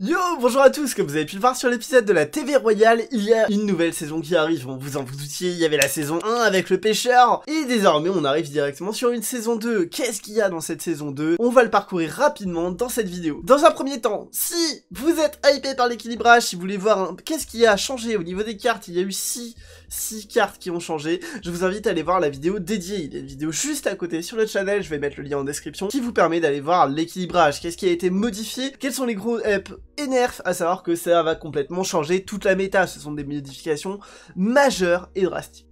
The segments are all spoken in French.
Yo, bonjour à tous, comme vous avez pu le voir sur l'épisode de la TV Royale, il y a une nouvelle saison qui arrive, vous en vous doutiez, il y avait la saison 1 avec le pêcheur, et désormais on arrive directement sur une saison 2. Qu'est-ce qu'il y a dans cette saison 2 On va le parcourir rapidement dans cette vidéo. Dans un premier temps, si vous êtes hypé par l'équilibrage, si vous voulez voir qu'est-ce qui a changé au niveau des cartes, il y a eu 6 6 cartes qui ont changé. Je vous invite à aller voir la vidéo dédiée. Il y a une vidéo juste à côté sur le channel, je vais mettre le lien en description, qui vous permet d'aller voir l'équilibrage. Qu'est-ce qui a été modifié Quels sont les gros ups et nerfs À savoir que ça va complètement changer toute la méta. Ce sont des modifications majeures et drastiques.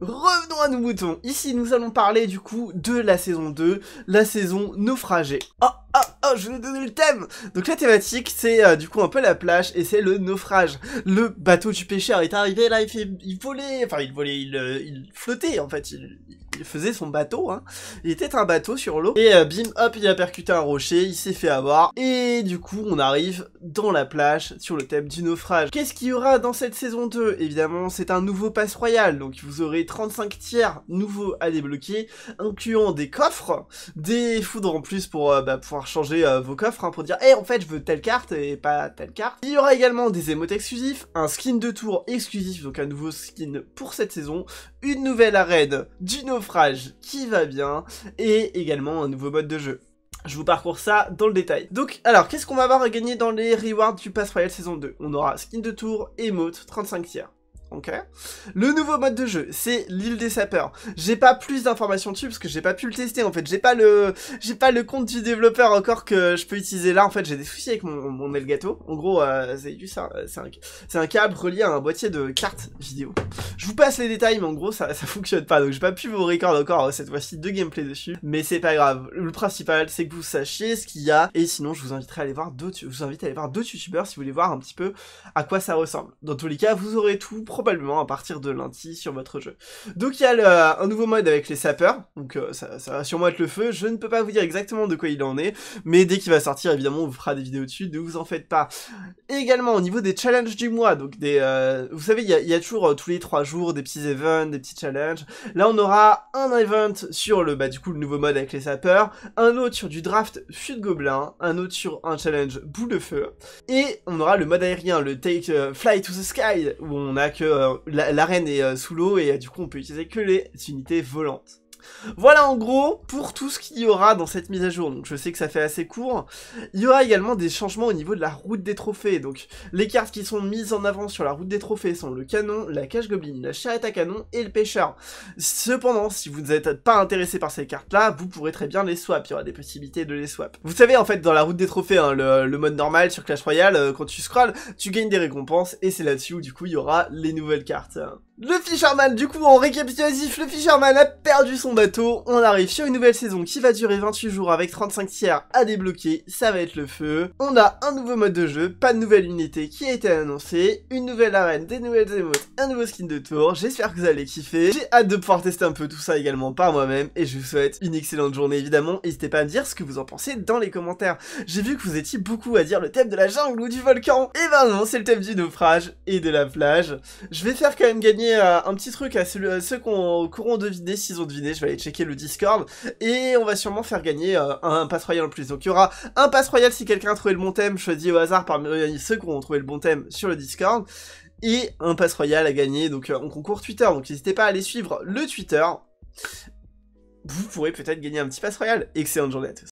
Revenons à nos moutons. Ici, nous allons parler du coup de la saison 2, la saison naufragée. Oh oh Oh, je vais donner le thème Donc la thématique, c'est euh, du coup un peu la plage, et c'est le naufrage. Le bateau du pêcheur est arrivé, là, il, fait, il volait, enfin il volait, il, euh, flottait en fait, il faisait son bateau, hein. il était un bateau sur l'eau, et euh, bim, hop, il a percuté un rocher, il s'est fait avoir, et du coup, on arrive dans la plage sur le thème du naufrage. Qu'est-ce qu'il y aura dans cette saison 2 Évidemment, c'est un nouveau pass royal, donc vous aurez 35 tiers nouveaux à débloquer, incluant des coffres, des foudres en plus pour euh, bah, pouvoir changer euh, vos coffres, hein, pour dire, hé, eh, en fait, je veux telle carte et pas telle carte. Il y aura également des émotes exclusifs, un skin de tour exclusif, donc un nouveau skin pour cette saison, une nouvelle arène du naufrage, qui va bien, et également un nouveau mode de jeu. Je vous parcours ça dans le détail. Donc, alors, qu'est-ce qu'on va avoir à gagner dans les rewards du Pass Royale saison 2 On aura skin de tour, mot 35 tiers. Ok. Le nouveau mode de jeu, c'est l'île des sapeurs. J'ai pas plus d'informations dessus parce que j'ai pas pu le tester en fait. J'ai pas le, j'ai pas le compte du développeur encore que je peux utiliser là. En fait, j'ai des soucis avec mon, mon Elgato. En gros, euh, c'est un, euh, c'est un câble relié à un boîtier de carte vidéo. Je vous passe les détails, mais en gros, ça, ça fonctionne pas. Donc, j'ai pas pu vous record encore euh, cette fois-ci de gameplay dessus. Mais c'est pas grave. Le principal, c'est que vous sachiez ce qu'il y a. Et sinon, je vous inviterai à aller voir d'autres, vous invite à aller voir d'autres youtubeurs si vous voulez voir un petit peu à quoi ça ressemble. Dans tous les cas, vous aurez tout probablement à partir de lundi sur votre jeu. Donc il y a un nouveau mode avec les sapeurs, donc euh, ça, va sûrement être le feu, je ne peux pas vous dire exactement de quoi il en est, mais dès qu'il va sortir, évidemment, on vous fera des vidéos dessus, ne vous en faites pas. Également, au niveau des challenges du mois, donc des... Euh, vous savez, il y a, toujours euh, tous les 3 jours des petits events, des petits challenges. Là, on aura un event sur le, bah, du coup, le nouveau mode avec les sapeurs, un autre sur du draft fut de gobelin, un autre sur un challenge boule de feu, et on aura le mode aérien, le take fly to the sky, où on a que euh, l'arène est euh, sous l'eau et euh, du coup on peut utiliser que les unités volantes. Voilà en gros pour tout ce qu'il y aura dans cette mise à jour, donc je sais que ça fait assez court. Il y aura également des changements au niveau de la route des trophées, donc les cartes qui sont mises en avant sur la route des trophées sont le canon, la cache goblin, la charrette à canon et le pêcheur. Cependant, si vous n'êtes pas intéressé par ces cartes là, vous pourrez très bien les swap, il y aura des possibilités de les swap. Vous savez en fait dans la route des trophées, hein, le, mode normal sur Clash Royale, euh, quand tu scroll tu gagnes des récompenses et c'est là-dessus où du coup il y aura les nouvelles cartes. Le Fisherman, du coup en récapitulatif, le Fisherman a perdu son bateau, on arrive sur une nouvelle saison qui va durer 28 jours avec 35 tiers à débloquer, ça va être le feu. On a un nouveau mode de jeu, pas de nouvelle unité qui a été annoncée, une nouvelle arène, des nouvelles émotes, un nouveau skin de tour, j'espère que vous allez kiffer. J'ai hâte de pouvoir tester un peu tout ça également par moi-même et je vous souhaite une excellente journée évidemment, n'hésitez pas à me dire ce que vous en pensez dans les commentaires. J'ai vu que vous étiez beaucoup à dire le thème de la jungle ou du volcan, et eh ben non, c'est le thème du naufrage et de la plage. Je vais faire quand même gagner euh, un petit truc à euh, ceux, ceux qui auront deviné s'ils ont deviné, je vais aller checker le Discord, et on va sûrement faire gagner euh, un pass royal en plus. Donc il y aura un pass royal si quelqu'un a trouvé le bon thème, choisi au hasard parmi ceux qui ont trouvé le bon thème sur le Discord, et un pass royal à gagner, donc euh, on concourt Twitter, donc n'hésitez pas à aller suivre le Twitter, vous pourrez peut-être gagner un petit pass royal. Excellente journée à tous.